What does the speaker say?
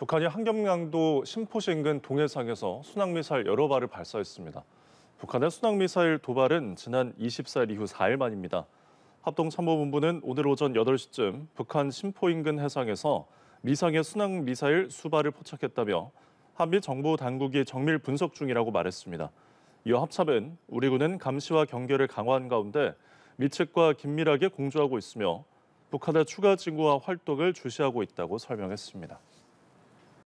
북한이 한경량도 심포시 인근 동해상에서 순항미사일 여러 발을 발사했습니다. 북한의 순항미사일 도발은 지난 24일 이후 4일 만입니다. 합동참모본부는 오늘 오전 8시쯤 북한 심포 인근 해상에서 미상의 순항미사일 수발을 포착했다며 한미 정부 당국이 정밀 분석 중이라고 말했습니다. 이어 합참은 우리 군은 감시와 경계를 강화한 가운데 미측과 긴밀하게 공조하고 있으며 북한의 추가 진구와 활동을 주시하고 있다고 설명했습니다.